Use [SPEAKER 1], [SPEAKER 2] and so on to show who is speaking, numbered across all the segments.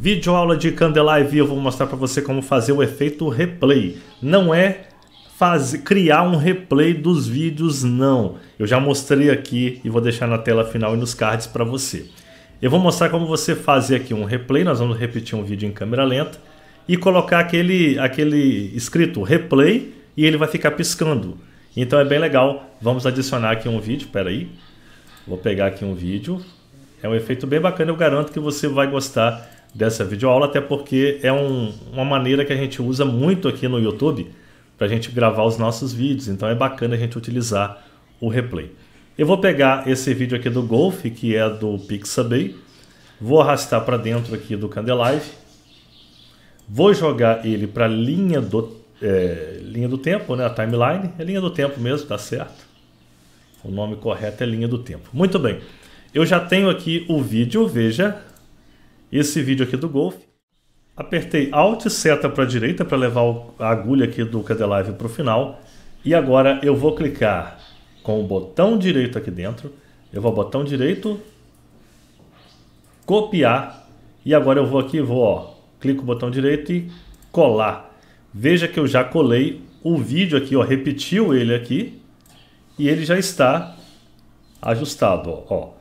[SPEAKER 1] Vídeo aula de Candelive, eu vou mostrar para você como fazer o efeito replay. Não é fazer, criar um replay dos vídeos, não. Eu já mostrei aqui e vou deixar na tela final e nos cards para você. Eu vou mostrar como você fazer aqui um replay, nós vamos repetir um vídeo em câmera lenta e colocar aquele, aquele escrito replay e ele vai ficar piscando. Então é bem legal. Vamos adicionar aqui um vídeo, espera aí. Vou pegar aqui um vídeo. É um efeito bem bacana, eu garanto que você vai gostar dessa videoaula, até porque é um, uma maneira que a gente usa muito aqui no YouTube para a gente gravar os nossos vídeos, então é bacana a gente utilizar o replay. Eu vou pegar esse vídeo aqui do Golf, que é do Pixabay, vou arrastar para dentro aqui do Candelive, vou jogar ele para a linha, do, é, linha do tempo, né? a timeline, é linha do tempo mesmo, tá certo. O nome correto é linha do tempo. Muito bem, eu já tenho aqui o vídeo, veja, esse vídeo aqui do Golf. Apertei Alt seta para a direita para levar a agulha aqui do KDLive para o final. E agora eu vou clicar com o botão direito aqui dentro. Eu vou botão direito, copiar. E agora eu vou aqui, vou, ó, clico o botão direito e colar. Veja que eu já colei o vídeo aqui, ó, repetiu ele aqui. E ele já está ajustado, ó.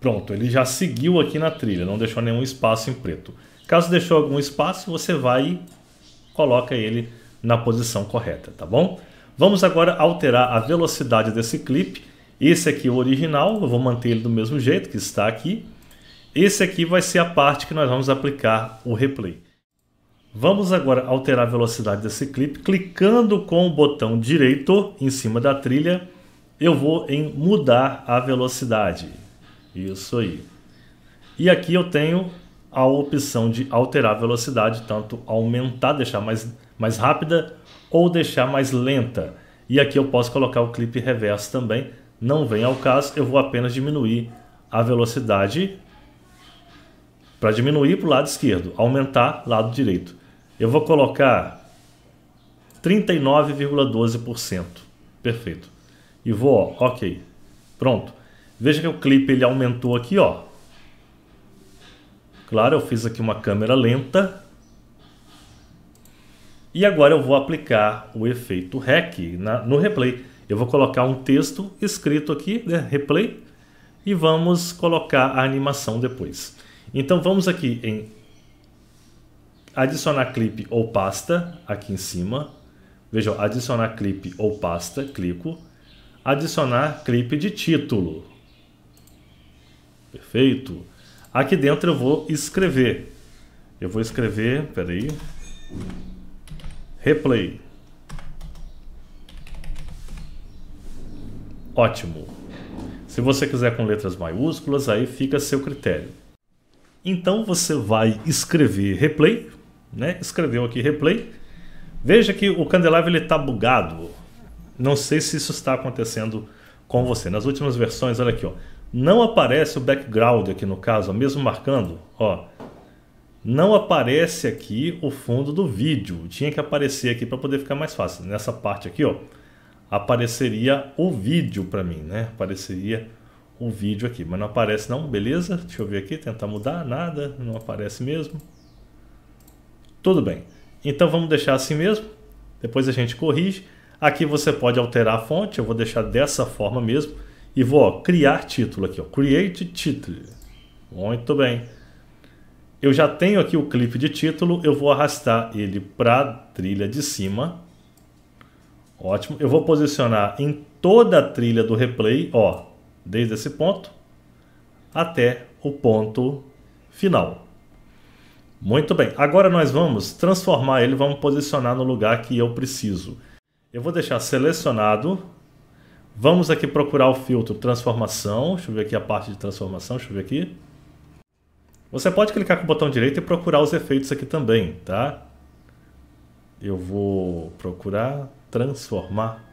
[SPEAKER 1] Pronto, ele já seguiu aqui na trilha, não deixou nenhum espaço em preto. Caso deixou algum espaço, você vai e coloca ele na posição correta, tá bom? Vamos agora alterar a velocidade desse clipe. Esse aqui é o original, eu vou manter ele do mesmo jeito que está aqui. Esse aqui vai ser a parte que nós vamos aplicar o replay. Vamos agora alterar a velocidade desse clipe. Clicando com o botão direito em cima da trilha, eu vou em mudar a velocidade. Isso aí. E aqui eu tenho a opção de alterar a velocidade, tanto aumentar, deixar mais, mais rápida ou deixar mais lenta. E aqui eu posso colocar o clipe reverso também, não vem ao caso, eu vou apenas diminuir a velocidade para diminuir para o lado esquerdo, aumentar lado direito. Eu vou colocar 39,12%, perfeito. E vou, ó, ok, pronto. Veja que o clipe ele aumentou aqui, ó. Claro, eu fiz aqui uma câmera lenta. E agora eu vou aplicar o efeito REC na, no replay. Eu vou colocar um texto escrito aqui, né, replay, e vamos colocar a animação depois. Então vamos aqui em adicionar clipe ou pasta, aqui em cima. Veja, adicionar clipe ou pasta, clico. Adicionar clipe de título. Perfeito? Aqui dentro eu vou escrever. Eu vou escrever, peraí. Replay. Ótimo. Se você quiser com letras maiúsculas, aí fica a seu critério. Então você vai escrever replay, né? Escreveu aqui replay. Veja que o Candelabra ele está bugado. Não sei se isso está acontecendo com você. Nas últimas versões, olha aqui, ó. Não aparece o background aqui no caso, mesmo marcando, ó. Não aparece aqui o fundo do vídeo. Tinha que aparecer aqui para poder ficar mais fácil. Nessa parte aqui, ó, apareceria o vídeo para mim, né? Apareceria o vídeo aqui, mas não aparece não, beleza? Deixa eu ver aqui, tentar mudar, nada, não aparece mesmo. Tudo bem. Então vamos deixar assim mesmo. Depois a gente corrige. Aqui você pode alterar a fonte, eu vou deixar dessa forma mesmo. E vou ó, criar título aqui, ó, create title. Muito bem. Eu já tenho aqui o clipe de título, eu vou arrastar ele para a trilha de cima. Ótimo. Eu vou posicionar em toda a trilha do replay, ó, desde esse ponto até o ponto final. Muito bem. Agora nós vamos transformar ele, vamos posicionar no lugar que eu preciso. Eu vou deixar selecionado Vamos aqui procurar o filtro transformação. Deixa eu ver aqui a parte de transformação, deixa eu ver aqui. Você pode clicar com o botão direito e procurar os efeitos aqui também, tá? Eu vou procurar transformar.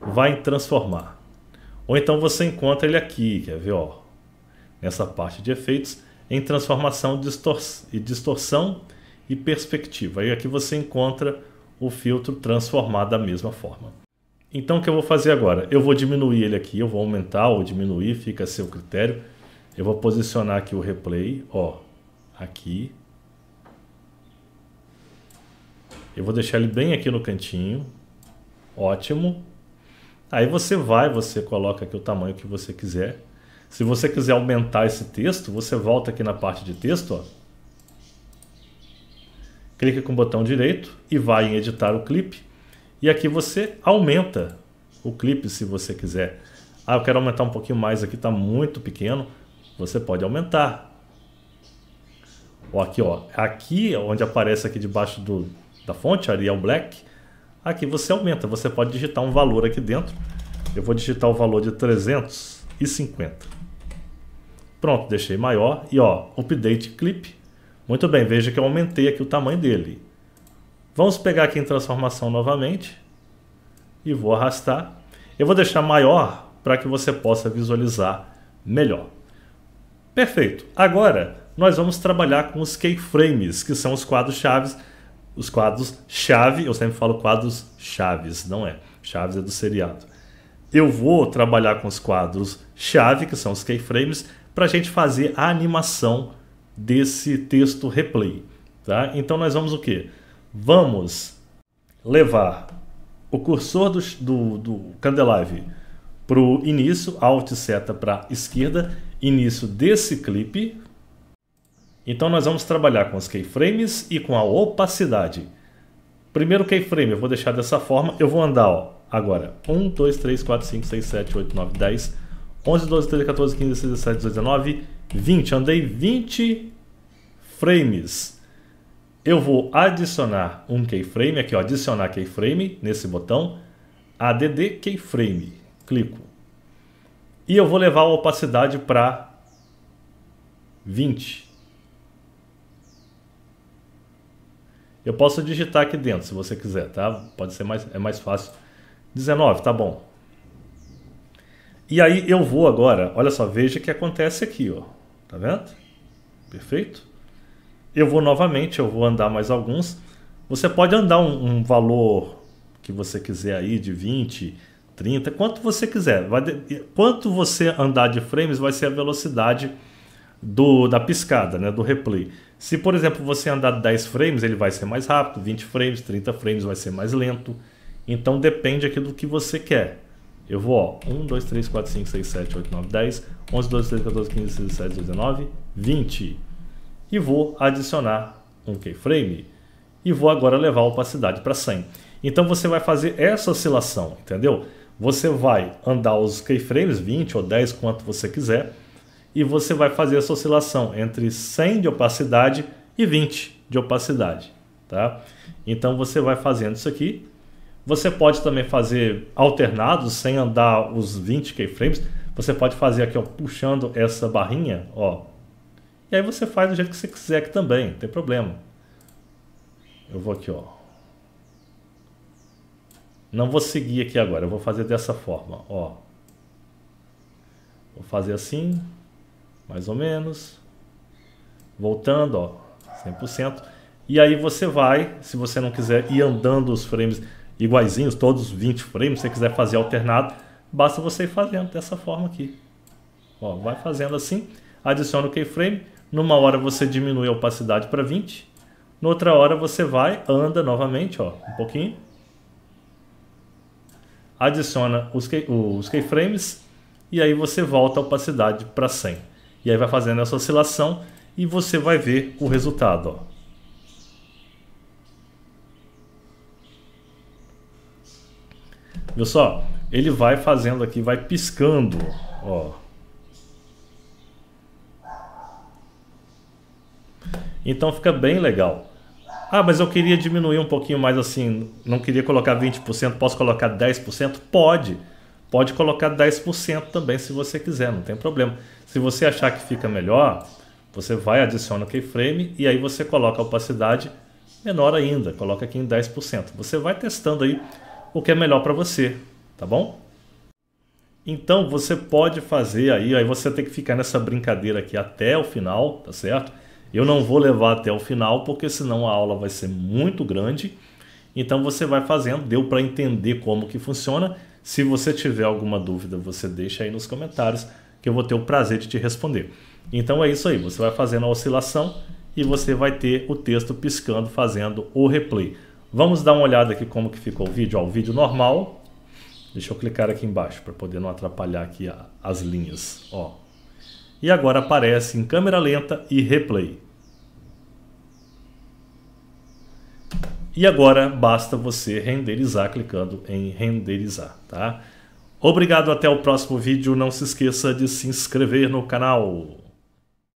[SPEAKER 1] Vai em transformar. Ou então você encontra ele aqui, quer ver, ó. Nessa parte de efeitos, em transformação distor e distorção e perspectiva. E aqui você encontra o filtro transformar da mesma forma. Então o que eu vou fazer agora? Eu vou diminuir ele aqui, eu vou aumentar ou diminuir, fica a seu critério. Eu vou posicionar aqui o replay, ó, aqui. Eu vou deixar ele bem aqui no cantinho. Ótimo. Aí você vai, você coloca aqui o tamanho que você quiser. Se você quiser aumentar esse texto, você volta aqui na parte de texto, ó. Clica com o botão direito e vai em editar o clipe e aqui você aumenta o clipe se você quiser. Ah, eu quero aumentar um pouquinho mais aqui, está muito pequeno. Você pode aumentar. Ou aqui, ó, aqui onde aparece aqui debaixo do, da fonte, Arial Black, aqui você aumenta. Você pode digitar um valor aqui dentro. Eu vou digitar o valor de 350. Pronto, deixei maior. E ó, Update Clip. Muito bem, veja que eu aumentei aqui o tamanho dele. Vamos pegar aqui em transformação novamente e vou arrastar. Eu vou deixar maior para que você possa visualizar melhor. Perfeito. Agora nós vamos trabalhar com os keyframes, que são os quadros chaves, os quadros chave, eu sempre falo quadros chaves, não é? Chaves é do seriado. Eu vou trabalhar com os quadros chave, que são os keyframes, para a gente fazer a animação desse texto replay, tá? Então nós vamos o quê? vamos levar o cursor do, do, do Candelive para o início, Alt seta para esquerda, início desse clipe. Então nós vamos trabalhar com os keyframes e com a opacidade. Primeiro keyframe eu vou deixar dessa forma, eu vou andar ó, agora 1, 2, 3, 4, 5, 6, 7, 8, 9, 10, 11, 12, 13, 14, 15, 16, 17, 18, 19, 20. Andei 20 frames eu vou adicionar um keyframe, aqui ó, adicionar keyframe, nesse botão, add keyframe, clico. E eu vou levar a opacidade para 20. Eu posso digitar aqui dentro, se você quiser, tá? Pode ser mais, é mais fácil. 19, tá bom. E aí eu vou agora, olha só, veja o que acontece aqui, ó. Tá vendo? Perfeito? eu vou novamente, eu vou andar mais alguns. Você pode andar um, um valor que você quiser aí de 20, 30, quanto você quiser. Vai de... Quanto você andar de frames vai ser a velocidade do da piscada, né, do replay. Se, por exemplo, você andar 10 frames, ele vai ser mais rápido, 20 frames, 30 frames vai ser mais lento. Então depende aqui do que você quer. Eu vou, ó, 1, 2, 3, 4, 5, 6, 7, 8, 9, 10, 11, 12, 13, 14, 15, 16, 17, 19, 20 e vou adicionar um keyframe e vou agora levar a opacidade para 100. Então você vai fazer essa oscilação, entendeu? Você vai andar os keyframes 20 ou 10 quanto você quiser e você vai fazer essa oscilação entre 100 de opacidade e 20 de opacidade, tá? Então você vai fazendo isso aqui. Você pode também fazer alternado sem andar os 20 keyframes. Você pode fazer aqui ó, puxando essa barrinha, ó, e aí você faz do jeito que você quiser aqui também, não tem problema. Eu vou aqui, ó. Não vou seguir aqui agora, eu vou fazer dessa forma, ó. Vou fazer assim, mais ou menos. Voltando, ó, 100%. E aí você vai, se você não quiser ir andando os frames iguaizinhos, todos 20 frames, se você quiser fazer alternado, basta você ir fazendo dessa forma aqui. Ó, vai fazendo assim, adiciona o keyframe, numa hora você diminui a opacidade para 20. Noutra hora você vai, anda novamente, ó, um pouquinho. Adiciona os, key, os keyframes e aí você volta a opacidade para 100. E aí vai fazendo essa oscilação e você vai ver o resultado, ó. Viu só? Ele vai fazendo aqui, vai piscando, ó. Então fica bem legal. Ah, mas eu queria diminuir um pouquinho mais assim, não queria colocar 20%, posso colocar 10%? Pode. Pode colocar 10% também se você quiser, não tem problema. Se você achar que fica melhor, você vai adiciona o keyframe e aí você coloca a opacidade menor ainda, coloca aqui em 10%. Você vai testando aí o que é melhor para você, tá bom? Então você pode fazer aí, aí você tem que ficar nessa brincadeira aqui até o final, tá certo? Eu não vou levar até o final, porque senão a aula vai ser muito grande. Então você vai fazendo, deu para entender como que funciona. Se você tiver alguma dúvida, você deixa aí nos comentários que eu vou ter o prazer de te responder. Então é isso aí, você vai fazendo a oscilação e você vai ter o texto piscando fazendo o replay. Vamos dar uma olhada aqui como que ficou o vídeo, ó, o vídeo normal. Deixa eu clicar aqui embaixo para poder não atrapalhar aqui as linhas, ó e agora aparece em câmera lenta e replay. E agora basta você renderizar clicando em renderizar, tá? Obrigado, até o próximo vídeo. Não se esqueça de se inscrever no canal.